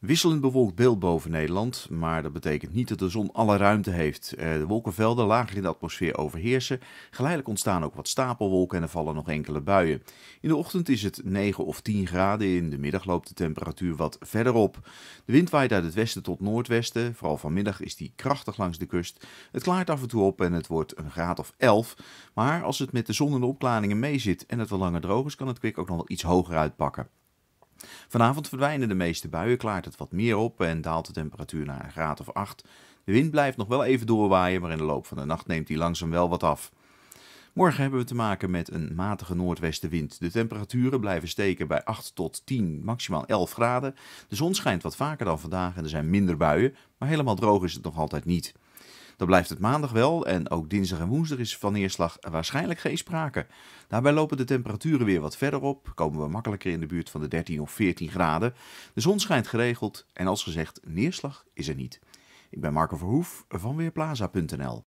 Wisselend bewolkt beeld boven Nederland, maar dat betekent niet dat de zon alle ruimte heeft. Eh, de wolkenvelden lager in de atmosfeer overheersen. Geleidelijk ontstaan ook wat stapelwolken en er vallen nog enkele buien. In de ochtend is het 9 of 10 graden, in de middag loopt de temperatuur wat verder op. De wind waait uit het westen tot noordwesten, vooral vanmiddag is die krachtig langs de kust. Het klaart af en toe op en het wordt een graad of 11. Maar als het met de zon en de opklaringen meezit en het wat langer droog is, kan het kwik ook nog wel iets hoger uitpakken. Vanavond verdwijnen de meeste buien, klaart het wat meer op en daalt de temperatuur naar een graad of 8. De wind blijft nog wel even doorwaaien, maar in de loop van de nacht neemt die langzaam wel wat af. Morgen hebben we te maken met een matige noordwestenwind. De temperaturen blijven steken bij 8 tot 10, maximaal 11 graden. De zon schijnt wat vaker dan vandaag en er zijn minder buien, maar helemaal droog is het nog altijd niet. Dan blijft het maandag wel en ook dinsdag en woensdag is van neerslag waarschijnlijk geen sprake. Daarbij lopen de temperaturen weer wat verder op, komen we makkelijker in de buurt van de 13 of 14 graden. De zon schijnt geregeld en als gezegd, neerslag is er niet. Ik ben Marco Verhoef van Weerplaza.nl